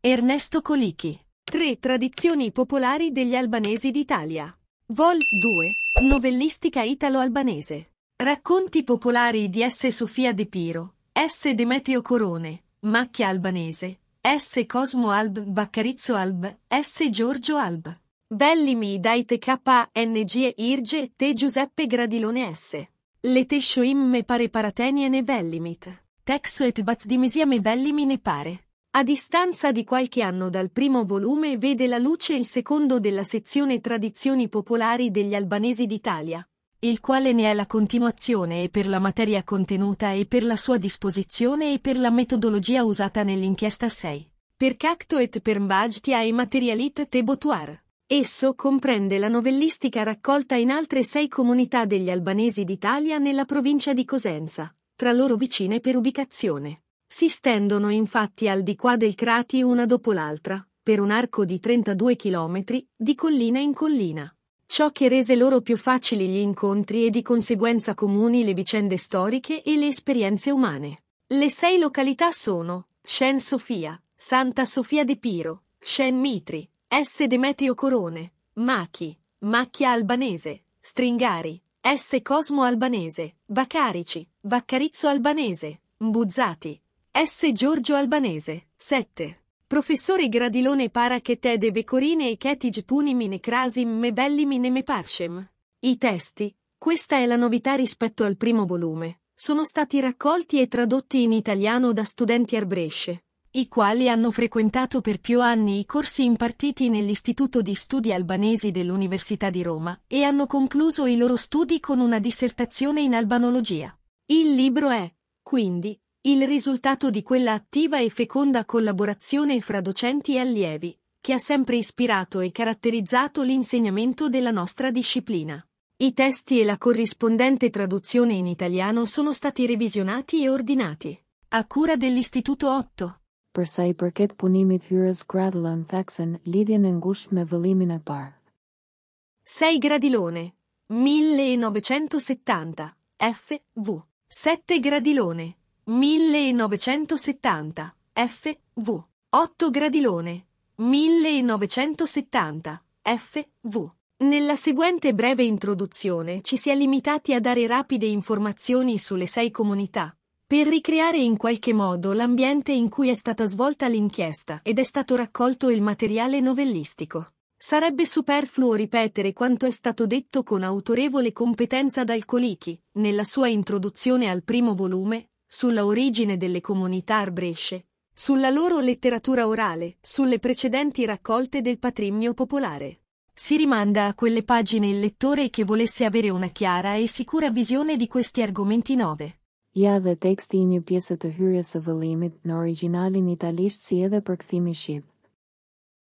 Ernesto Colichi. Tre Tradizioni popolari degli albanesi d'Italia. Vol. 2. Novellistica italo-albanese. Racconti popolari di S. Sofia De Piro, S. Demetrio Corone, Macchia Albanese, S. Cosmo Alb, Baccarizzo Alb, S. Giorgio Alb. Bellimi Daite KNG Irge Te Giuseppe Gradilone S. Le tescio imme pare paratenie ne bellimit. Texo et bat Me bellimi ne pare. A distanza di qualche anno dal primo volume vede la luce il secondo della sezione Tradizioni popolari degli albanesi d'Italia, il quale ne è la continuazione e per la materia contenuta e per la sua disposizione e per la metodologia usata nell'inchiesta 6. Per Cacto et per Mbagtia e Materialit te Botuar. Esso comprende la novellistica raccolta in altre sei comunità degli albanesi d'Italia nella provincia di Cosenza, tra loro vicine per ubicazione. Si stendono infatti al di qua del Crati una dopo l'altra, per un arco di 32 km, di collina in collina. Ciò che rese loro più facili gli incontri e di conseguenza comuni le vicende storiche e le esperienze umane. Le sei località sono Shen Sofia, Santa Sofia di Piro, Shen Mitri, S. Demetrio Corone, Machi, Macchia Albanese, Stringari, S. Cosmo Albanese, Vaccarici, Vaccarizzo Albanese, Mbuzzati, S. Giorgio Albanese. 7. Professore Gradilone para che te de Becorine e Ketig punimin e crasim me bellimin e me parshem. I testi, questa è la novità rispetto al primo volume, sono stati raccolti e tradotti in italiano da studenti arbresce, i quali hanno frequentato per più anni i corsi impartiti nell'Istituto di Studi Albanesi dell'Università di Roma e hanno concluso i loro studi con una dissertazione in albanologia. Il libro è, quindi, il risultato di quella attiva e feconda collaborazione fra docenti e allievi, che ha sempre ispirato e caratterizzato l'insegnamento della nostra disciplina. I testi e la corrispondente traduzione in italiano sono stati revisionati e ordinati, a cura dell'Istituto 8. Persai përket punimit hyrës gradulan theksen lidhjen e ngushtë me 6 gradilone 1970 F. V. 7 gradilone 1970, F, V. 8 Gradilone, 1970, F, V. Nella seguente breve introduzione ci si è limitati a dare rapide informazioni sulle sei comunità, per ricreare in qualche modo l'ambiente in cui è stata svolta l'inchiesta ed è stato raccolto il materiale novellistico. Sarebbe superfluo ripetere quanto è stato detto con autorevole competenza dal Colichi, nella sua introduzione al primo volume, sulla origine delle comunità arbresce, sulla loro letteratura orale, sulle precedenti raccolte del patrimonio popolare. Si rimanda a quelle pagine il lettore che volesse avere una chiara e sicura visione di questi argomenti nove. Ja dhe teksti i një pjese të hyrjes së vëllimit në originalin italisht si edhe për këthimin shqip.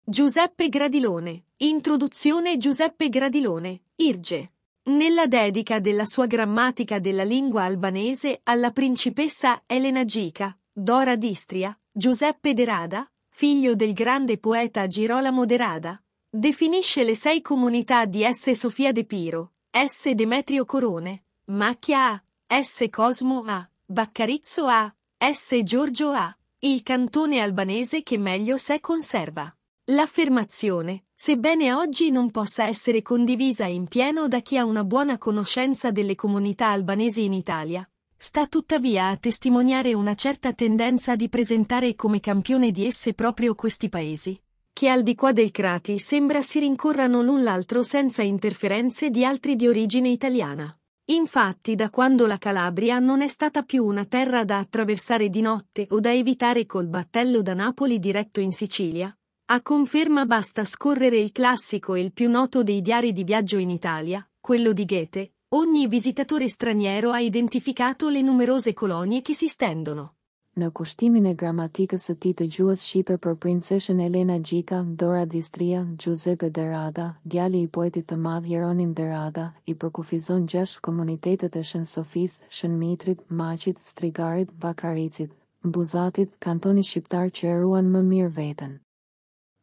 Giuseppe Gradilone. Introduzione Giuseppe Gradilone, Irge. Nella dedica della sua grammatica della lingua albanese alla principessa Elena Gica, Dora d'Istria, Giuseppe Derada, figlio del grande poeta Girolamo Derada, definisce le sei comunità di S. Sofia De Piro, S. Demetrio Corone, Macchia A, S. Cosmo A, Baccarizzo A, S. Giorgio A, il cantone albanese che meglio se conserva. L'affermazione, Sebbene oggi non possa essere condivisa in pieno da chi ha una buona conoscenza delle comunità albanesi in Italia, sta tuttavia a testimoniare una certa tendenza di presentare come campione di esse proprio questi paesi, che al di qua del Crati sembra si rincorrano l'un l'altro senza interferenze di altri di origine italiana. Infatti da quando la Calabria non è stata più una terra da attraversare di notte o da evitare col battello da Napoli diretto in Sicilia, a conferma basta scorrere il classico e il più noto dei diari di viaggio in Italia, quello di Goethe. Ogni visitatore straniero ha identificato le numerose colonie che si stendono. Në kushtimin e gramatikës së tij të gjuhës shqipe për princeshën Elena Gjika, Dora Distria, Giuseppe Derada, djali i poetit të madh Jeronim Derada, i përkufizon gjashtë komunitetet e Shën Sofis, Shën Mitrit, Macit, Strigarit, Bakaricit, Buzatit, kantonit shqiptar që e ruan më mirë veten.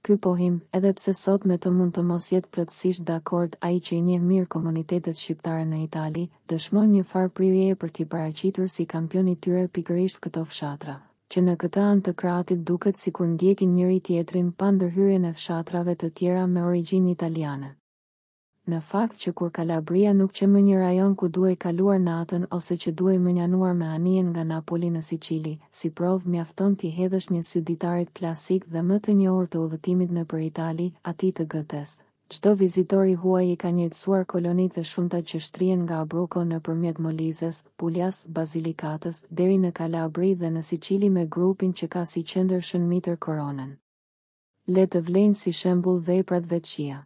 Ky pohim, edhe pse sot me të mund të mos jetë plotësisht dakord ai që i njeh mirë komunitetet shqiptare në Itali, dëshmoj një farë prije për t'i paraqitur si kampion i tyre pikërisht këto fshatra, që në këtë anë të kratit duket sikur ndjekin njëri tjetrin pa ndërhyrjen e fshatrave të tjera me origjinë italiane në fakt që kur Kalabria nuk që më një rajon ku duaj kaluar natën ose që duaj më njanuar me anien nga Napoli në Sicili, si prov mjafton t'i hedhësh një syditarit klasik dhe më të njohur të udhëtimit në për Itali, ati të gëtes. Qdo vizitori huaj i ka njëtësuar kolonit dhe shumta që shtrien nga Abruko në përmjet Molizes, Puljas, Bazilikatës, deri në Kalabri dhe në Sicili me grupin që ka si qëndër shën mitër koronën. Letë vlenë si shembul vejprat veqia.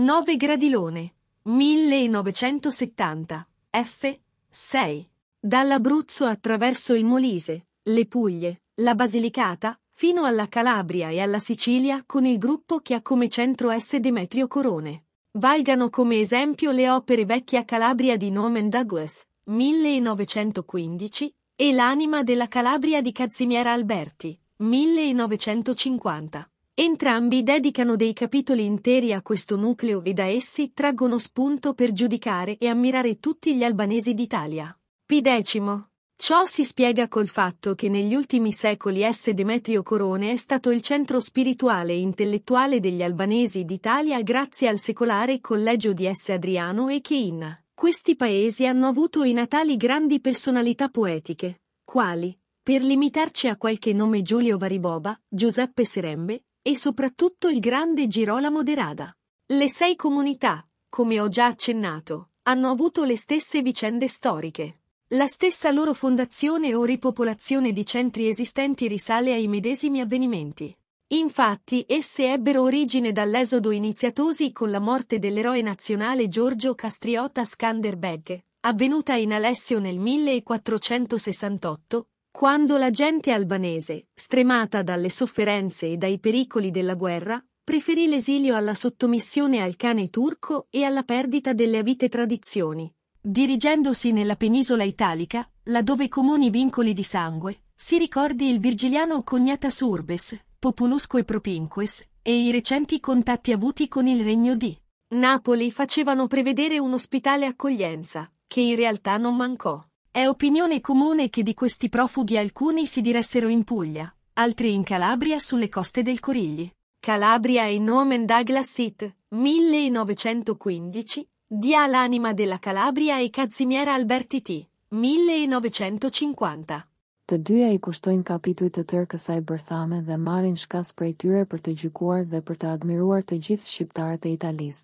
9 Gradilone, 1970, F. 6. Dall'Abruzzo attraverso il Molise, le Puglie, la Basilicata, fino alla Calabria e alla Sicilia con il gruppo che ha come centro S. Demetrio Corone. Valgano come esempio le opere Vecchia Calabria di Norman Douglas, 1915, e L'anima della Calabria di Cazzimiera Alberti, 1950. Entrambi dedicano dei capitoli interi a questo nucleo e da essi traggono spunto per giudicare e ammirare tutti gli albanesi d'Italia. P. Ciò si spiega col fatto che negli ultimi secoli S. Demetrio Corone è stato il centro spirituale e intellettuale degli albanesi d'Italia grazie al secolare collegio di S. Adriano e che in questi paesi hanno avuto i natali grandi personalità poetiche, quali, per limitarci a qualche nome Giulio Variboba, Giuseppe Serembe, e soprattutto il grande Girolamo de Rada. Le sei comunità, come ho già accennato, hanno avuto le stesse vicende storiche. La stessa loro fondazione o ripopolazione di centri esistenti risale ai medesimi avvenimenti. Infatti, esse ebbero origine dall'esodo iniziatosi con la morte dell'eroe nazionale Giorgio Castriota Skanderbeg, avvenuta in Alessio nel 1468, quando la gente albanese, stremata dalle sofferenze e dai pericoli della guerra, preferì l'esilio alla sottomissione al cane turco e alla perdita delle avite tradizioni, dirigendosi nella penisola italica, laddove comuni vincoli di sangue, si ricordi il virgiliano cognatas urbes, populusque propinques, e i recenti contatti avuti con il regno di Napoli facevano prevedere un'ospitale accoglienza, che in realtà non mancò. È opinione comune che di questi profughi alcuni si diressero in Puglia, altri in Calabria sulle coste del Corigli. Calabria e nomen Douglas It, 1915, Dia l'anima della Calabria e Cazzimiera Alberti T, 1950. Të dyja i kushtojnë kapitujt të tërë kësaj bërthame dhe marrin shkas prej tyre për të gjykuar dhe për të admiruar të gjithë shqiptarët e Italisë.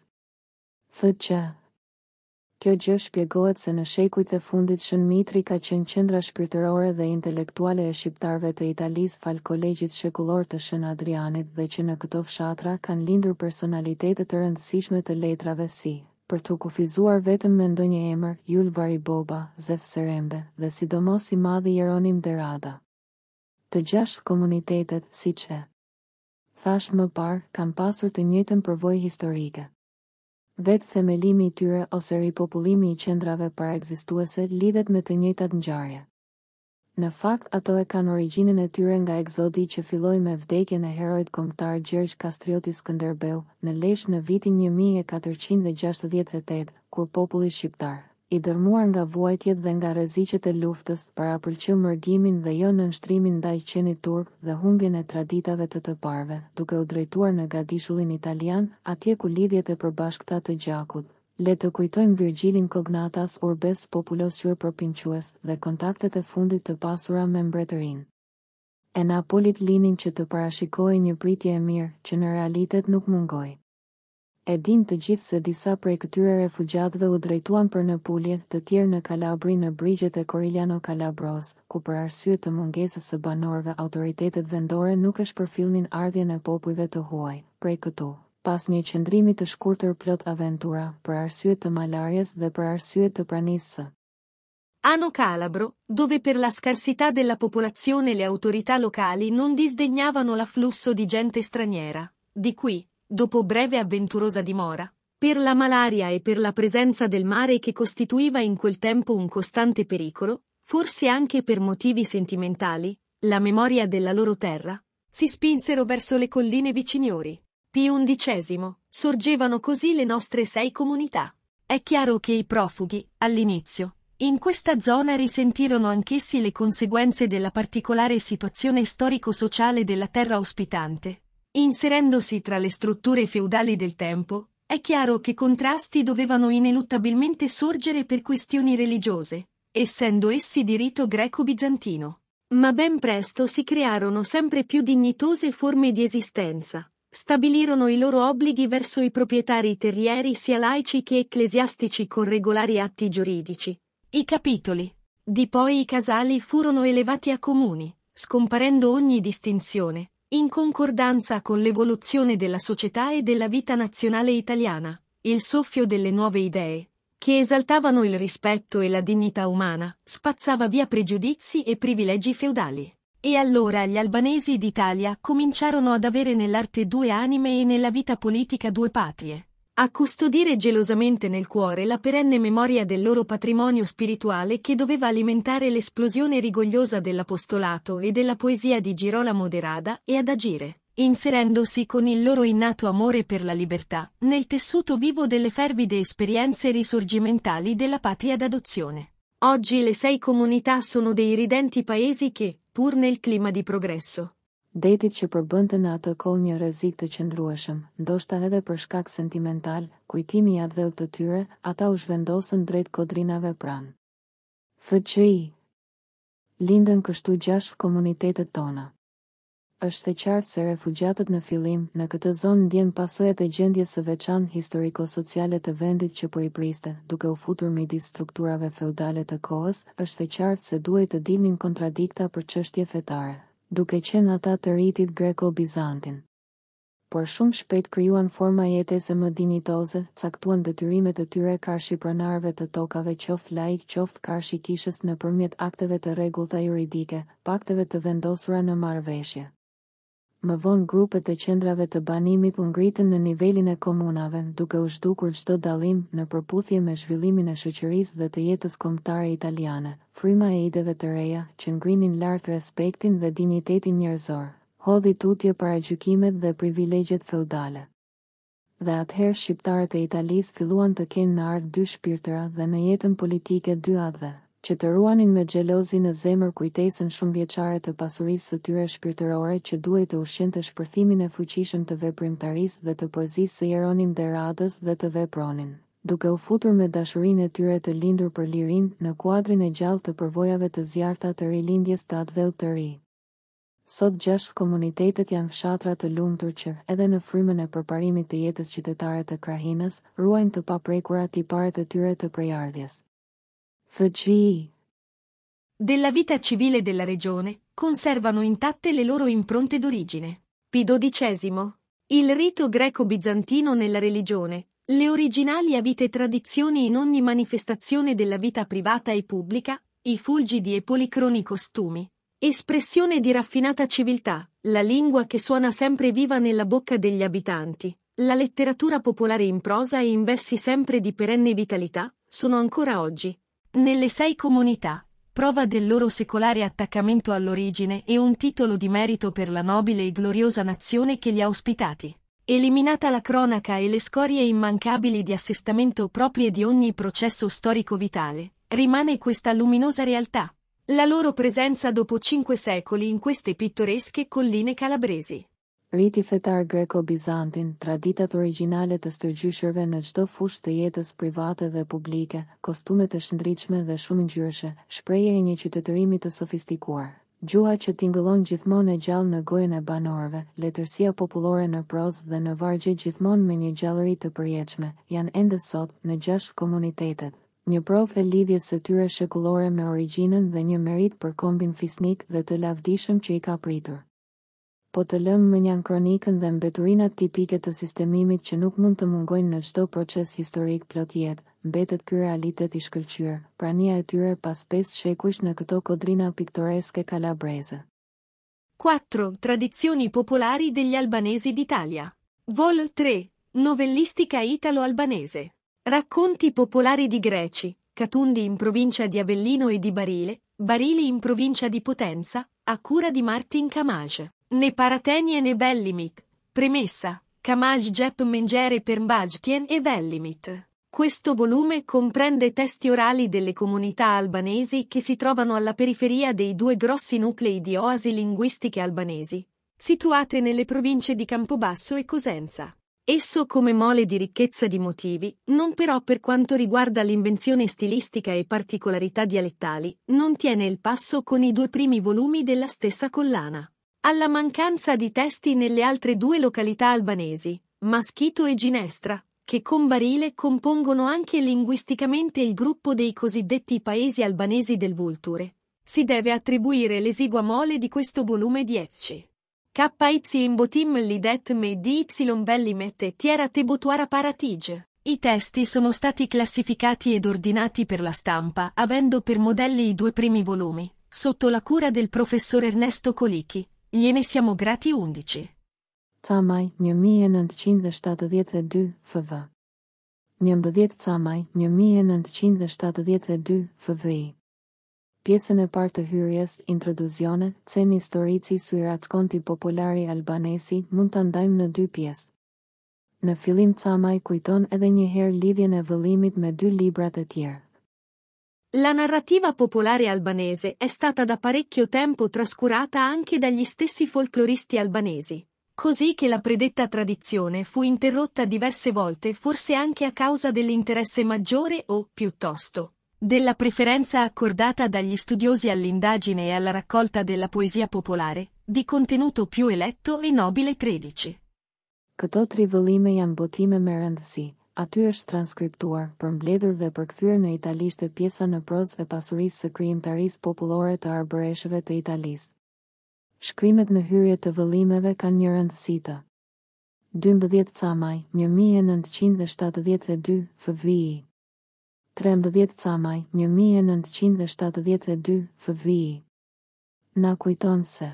Thët që, Kjo gjë shpjegohet se në shekujt e fundit shën Mitri ka qenë qendra shpirtërore dhe intelektuale e shqiptarve të Italis falë kolegjit shekullor të shën Adrianit dhe që në këto fshatra kanë lindur personalitetet të rëndësishme të letrave si, për të kufizuar vetëm me ndonje emër Julvar i Boba, Zef Serembe dhe sidomos i madhi Jeronim Derada. Të gjashë komunitetet si që Thash më parë kanë pasur të njëjtën përvoj historike vetë themelimi i tyre ose ripopullimi i qendrave para egzistuese lidhet me të njëjtat ngjarje. Në fakt ato e kanë origjinën e tyre nga Egzodi që filloi me vdekjen e heroit kombëtar Gjergj Kastrioti Skënderbeu në Lezhë në vitin 1468 kur populli shqiptar i dërmuar nga vuajtjet dhe nga rezicet e luftës para përqy mërgimin dhe jo në nështrimin ndaj qeni turk dhe humbjen e traditave të të parve, duke u drejtuar në gadishullin italian, atje ku lidhjet e përbashkëta të gjakut. Le të kujtojmë Virgilin Kognatas urbes populos shurë përpinques dhe kontaktet e fundit të pasura me mbretërin. E Napolit linin që të parashikoj një pritje e mirë që në realitet nuk mungoj e din të gjithë se disa prej këtyre refugjatëve u drejtuan për në pulje të tjerë në Kalabri në brigjet e Corigliano Calabros, ku për arsye të mungesës së banorëve autoritetet vendore nuk është përfillnin ardhje e popujve të huaj. Prej këtu, pas një qëndrimi të shkurtër plot aventura, për arsye të malarjes dhe për arsye të pranisë. Ano Calabro, dove per la scarsità della popolazione le autorità locali non disdegnavano l'afflusso di gente straniera. Di qui, dopo breve avventurosa dimora, per la malaria e per la presenza del mare che costituiva in quel tempo un costante pericolo, forse anche per motivi sentimentali, la memoria della loro terra, si spinsero verso le colline viciniori. P11 sorgevano così le nostre sei comunità. È chiaro che i profughi, all'inizio, in questa zona risentirono anch'essi le conseguenze della particolare situazione storico-sociale della terra ospitante, Inserendosi tra le strutture feudali del tempo, è chiaro che contrasti dovevano ineluttabilmente sorgere per questioni religiose, essendo essi di rito greco-bizantino. Ma ben presto si crearono sempre più dignitose forme di esistenza, stabilirono i loro obblighi verso i proprietari terrieri sia laici che ecclesiastici con regolari atti giuridici. I capitoli. Di poi i casali furono elevati a comuni, scomparendo ogni distinzione, in concordanza con l'evoluzione della società e della vita nazionale italiana, il soffio delle nuove idee, che esaltavano il rispetto e la dignità umana, spazzava via pregiudizi e privilegi feudali. E allora gli albanesi d'Italia cominciarono ad avere nell'arte due anime e nella vita politica due patrie a custodire gelosamente nel cuore la perenne memoria del loro patrimonio spirituale che doveva alimentare l'esplosione rigogliosa dell'apostolato e della poesia di Girolamo de Rada e ad agire, inserendosi con il loro innato amore per la libertà, nel tessuto vivo delle fervide esperienze risorgimentali della patria d'adozione. Oggi le sei comunità sono dei ridenti paesi che, pur nel clima di progresso, detit që përbënte në atë kohë një rrezik të qëndrueshëm, ndoshta edhe për shkak sentimental, kujtimi i atë të tyre, ata u zhvendosën drejt kodrinave pranë. FCI lindën kështu gjashtë komunitetet tona. Është e qartë se refugjatët në fillim në këtë zonë ndjen pasojat e gjendjes së veçantë historiko-sociale të vendit që po i priste, duke u futur midis strukturave feudale të kohës, është e qartë se duhet të dilnin kontradikta për çështje fetare, duke qenë ata të rritit greko-bizantin. Por shumë shpejt kryuan forma jetese më dinitoze, caktuan dëtyrimet e tyre karshi pronarve të tokave qoft laik qoft karshi kishës në përmjet akteve të regullta juridike, pakteve të vendosura në marveshje më vonë grupet e qendrave të banimit u ngritën në nivelin e komunave, duke u zhdukur çdo dallim në përputhje me zhvillimin e shoqërisë dhe të jetës kombëtare italiane. Fryma e ideve të reja, që ngrinin lart respektin dhe dinitetin njerëzor, hodhi tutje paragjykimet dhe privilegjet feudale. Dhe atëherë shqiptarët e Italisë filluan të kenë në ardhë dy shpirtëra dhe në jetën politike dy adhe që të ruanin me gjelozi në zemër kujtesën shumë vjeqare të pasurisë së tyre shpirtërore që duhet të ushen të shpërthimin e fuqishëm të veprimtarisë dhe të poezisë së jeronim dhe radës dhe të vepronin duke u futur me dashurin e tyre të lindur për lirin në kuadrin e gjallë të përvojave të zjarta të rilindjes të atë dhe u të ri. Sot gjashtë komunitetet janë fshatra të lumëtur që, edhe në frymën e përparimit të jetës qytetare të krahinës, ruajnë të paprekurat i pare të tyre të prejardhjes. Fuji. Della vita civile della regione, conservano intatte le loro impronte d'origine. P. XII. Il rito greco-bizantino nella religione, le originali avite tradizioni in ogni manifestazione della vita privata e pubblica, i fulgidi e policroni costumi, espressione di raffinata civiltà, la lingua che suona sempre viva nella bocca degli abitanti, la letteratura popolare in prosa e in versi sempre di perenne vitalità, sono ancora oggi, nelle sei comunità, prova del loro secolare attaccamento all'origine e un titolo di merito per la nobile e gloriosa nazione che li ha ospitati. Eliminata la cronaca e le scorie immancabili di assestamento proprie di ogni processo storico vitale, rimane questa luminosa realtà. La loro presenza dopo cinque secoli in queste pittoresche colline calabresi. Riti fetar greko-bizantin, traditat originale të stërgjyshërve në gjdo fush të jetës private dhe publike, kostumet të shëndriqme dhe shumë gjyrëshe, shpreje e një qytetërimi të sofistikuar. Gjuha që tingëllon gjithmon e gjallë në gojën e banorëve, letërsia populore në prozë dhe në vargje gjithmon me një gjallëri të përjeqme, janë endësot sot në gjash komunitetet. Një prof e lidhjes së tyre shekullore me originën dhe një merit për kombin fisnik dhe të lavdishëm që i ka pritur. po të lëmën janë kronikën dhe mbeturinat tipike të sistemimit që nuk mund të mungojnë në çdo proces historik plot jetë, mbetet ky realitet i shkëlqyer, prania e tyre pas 5 shekuj në këto kodrina piktoreske calabreze. 4. Tradizioni popolari degli albanesi d'Italia. Vol 3. Novellistica italo-albanese. Racconti popolari di Greci, Catundi in provincia di Avellino e di Barile, Barili in provincia di Potenza, a cura di Martin Camage. Ne paratenie ne bellimit. Premessa. Kamaj Jep Mengere per Mbajtien e Vellimit. Questo volume comprende testi orali delle comunità albanesi che si trovano alla periferia dei due grossi nuclei di oasi linguistiche albanesi, situate nelle province di Campobasso e Cosenza. Esso come mole di ricchezza di motivi, non però per quanto riguarda l'invenzione stilistica e particolarità dialettali, non tiene il passo con i due primi volumi della stessa collana alla mancanza di testi nelle altre due località albanesi, Maschito e Ginestra, che con Barile compongono anche linguisticamente il gruppo dei cosiddetti paesi albanesi del Vulture. Si deve attribuire l'esigua mole di questo volume 10. KY Botim Lidet Me DY Bellimet e Tiera Tebotuara Paratige. I testi sono stati classificati ed ordinati per la stampa, avendo per modelli i due primi volumi, sotto la cura del professor Ernesto Colichi, Jene siamo grati 11. Camaj, 1972, FV. Një mbëdhjet camaj, 1972, FVI. Pjesën e partë të hyrjes, introduzione, cen historici su i ratkonti populari albanesi, mund të ndajmë në dy pjesë. Në filim camaj kujton edhe një herë lidhjen e vëllimit me dy librat e tjerë, La narrativa popolare albanese è stata da parecchio tempo trascurata anche dagli stessi folcloristi albanesi, così che la predetta tradizione fu interrotta diverse volte forse anche a causa dell'interesse maggiore o, piuttosto, della preferenza accordata dagli studiosi all'indagine e alla raccolta della poesia popolare, di contenuto più eletto e nobile 13. Këto tri vëllime janë aty është transkriptuar, përmbledhur dhe përkthyer në italisht e pjesa në prozë e pasurisë së krijimtarisë popullore të arbëreshëve të Italisë. Shkrimet në hyrje të vëllimeve kanë një rëndësi të 12 Camaj 1972 FVI 13 Camaj 1972 FVI Na kujton se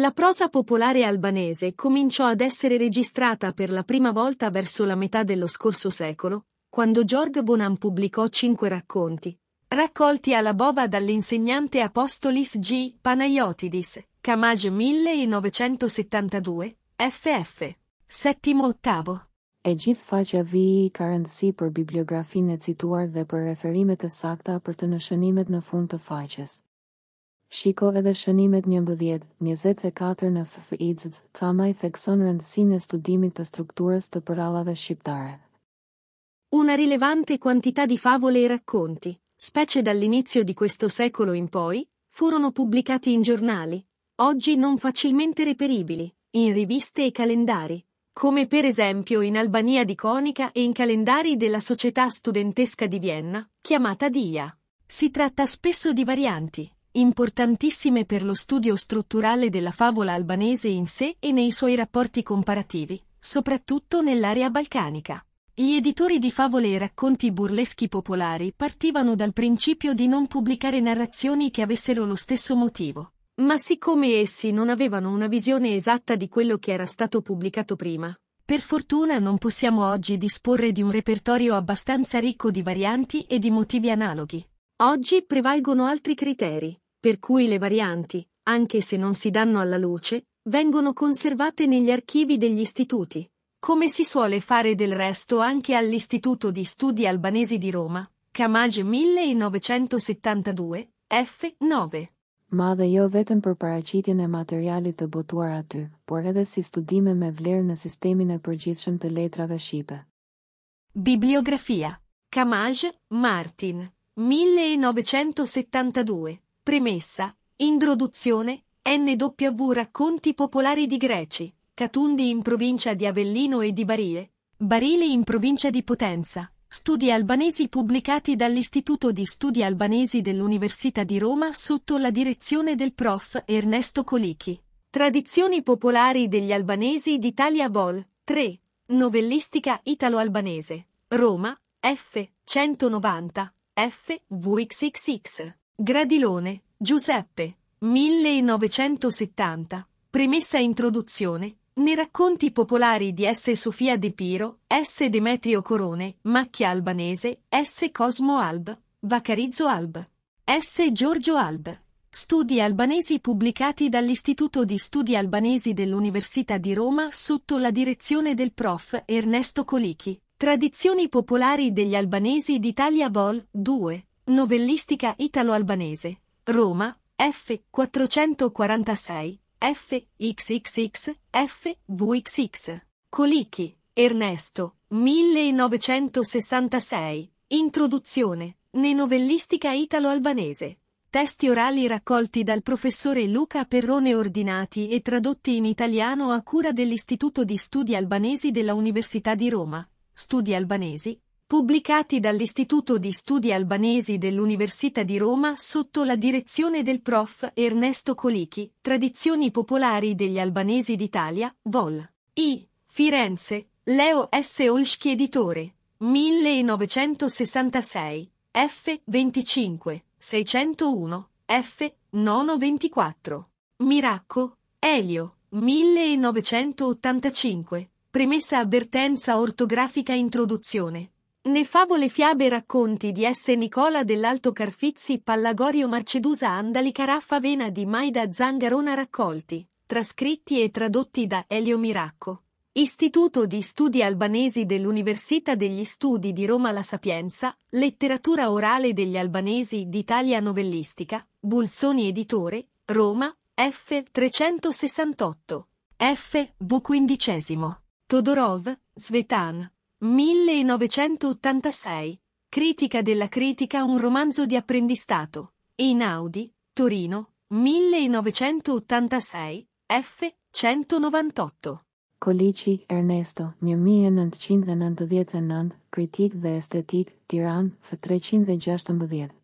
La prosa popolare albanese cominciò ad essere registrata per la prima volta verso la metà dello scorso secolo, quando George Bonan pubblicò cinque racconti, raccolti alla bova dall'insegnante Apostolis G. Panayotidis, Camage 1972, ff. Settimo ottavo. E gjithë faqja vi ka rëndësi për bibliografinë e cituar dhe për referimet e sakta për të nëshënimet në fund të faqes. Shiko edhe shënimet 11-24 në FFIZ, Tamaj thekson rëndësin e studimit të strukturës të përallave shqiptare. Una rilevante quantità di favole e racconti, specie dall'inizio di questo secolo in poi, furono pubblicati in giornali, oggi non facilmente reperibili, in riviste e calendari, come per esempio in Albania di Conica e in calendari della società studentesca di Vienna, chiamata DIA. Si tratta spesso di varianti, importantissime per lo studio strutturale della favola albanese in sé e nei suoi rapporti comparativi, soprattutto nell'area balcanica. Gli editori di favole e racconti burleschi popolari partivano dal principio di non pubblicare narrazioni che avessero lo stesso motivo. Ma siccome essi non avevano una visione esatta di quello che era stato pubblicato prima, per fortuna non possiamo oggi disporre di un repertorio abbastanza ricco di varianti e di motivi analoghi. Oggi prevalgono altri criteri, per cui le varianti, anche se non si danno alla luce, vengono conservate negli archivi degli istituti, come si suole fare del resto anche all'Istituto di Studi Albanesi di Roma, Camage 1972, F9. Madhe jo vetëm për paraqitjen e materialit të botuar aty, por edhe si studime me vlerë në sistemin e përgjithshëm të letrave shqipe. Bibliografia. Camage, Martin. 1972. Premessa. Introduzione. NW Racconti popolari di Greci. Catundi in provincia di Avellino e di Barile. Barile in provincia di Potenza. Studi albanesi pubblicati dall'Istituto di Studi Albanesi dell'Università di Roma sotto la direzione del prof. Ernesto Colichi. Tradizioni popolari degli albanesi d'Italia Vol. 3. Novellistica italo-albanese. Roma, F. 190. F. FVXXX. Gradilone, Giuseppe, 1970. Premessa introduzione. Nei racconti popolari di S. Sofia De Piro, S. Demetrio Corone, Macchia Albanese, S. Cosmo Alb, Vacarizzo Alb, S. Giorgio Alb. Studi albanesi pubblicati dall'Istituto di Studi Albanesi dell'Università di Roma sotto la direzione del prof. Ernesto Colichi. Tradizioni popolari degli albanesi d'Italia Vol. 2, novellistica italo-albanese, Roma, F. 446, F. XXX, F. VXX. Colichi, Ernesto, 1966. Introduzione, ne novellistica italo-albanese. Testi orali raccolti dal professore Luca Perrone ordinati e tradotti in italiano a cura dell'Istituto di Studi Albanesi della Università di Roma. Studi albanesi, pubblicati dall'Istituto di Studi Albanesi dell'Università di Roma sotto la direzione del prof. Ernesto Colichi, Tradizioni popolari degli albanesi d'Italia, Vol. I. Firenze, Leo S. Olschi Editore, 1966, F. 25, 601, F. 924. Miracco, Elio, 1985. Premessa avvertenza ortografica introduzione. Ne favole fiabe e racconti di S. Nicola dell'Alto Carfizzi Pallagorio Marcedusa Andali Caraffa Vena di Maida Zangarona raccolti, trascritti e tradotti da Elio Miracco. Istituto di Studi Albanesi dell'Università degli Studi di Roma La Sapienza, Letteratura orale degli albanesi d'Italia novellistica, Bulsoni Editore, Roma, F368. F. V15. Todorov, Svetan. 1986. Critica della critica un romanzo di apprendistato. Einaudi, Torino, 1986, F. 198. Colici, Ernesto, Mjomijënën 190 Critique de Esthétique, Tiran, fë 316.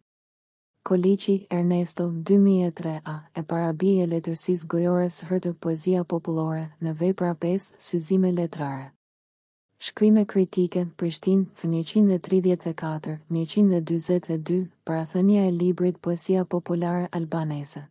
Koliqi Ernesto 2003A e parabi e letërsis gojores hërtë poezia populore në vepra 5 syzime letrare. Shkrime kritike Prishtin 134-122 Parathënia e librit poezia populare albanese.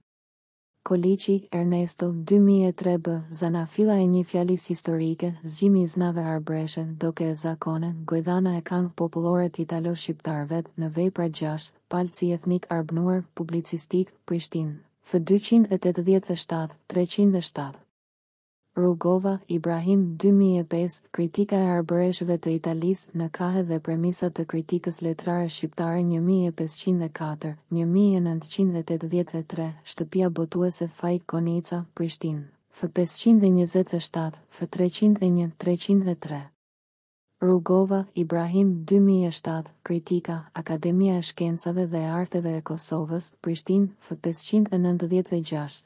Koliqi, Ernesto, 2003 b, zana fila e një fjalis historike, zgjimi i znave arbreshe, doke e zakone, gojdana e kang populore të italo-shqiptarve, në vej pra gjash, palci etnik arbnuar, publicistik, Prishtin. F287, 307. Rugova, Ibrahim 2005, Kritika e arbëreshëve të Italisë në kahe dhe premisat të kritikës letrare shqiptare 1504, 1983, Shtëpia botuese Fajk Konica, Prishtin, F527, F301, 303. Rugova, Ibrahim 2007, Kritika, Akademia e Shkencave dhe Arteve e Kosovës, Prishtin, F596,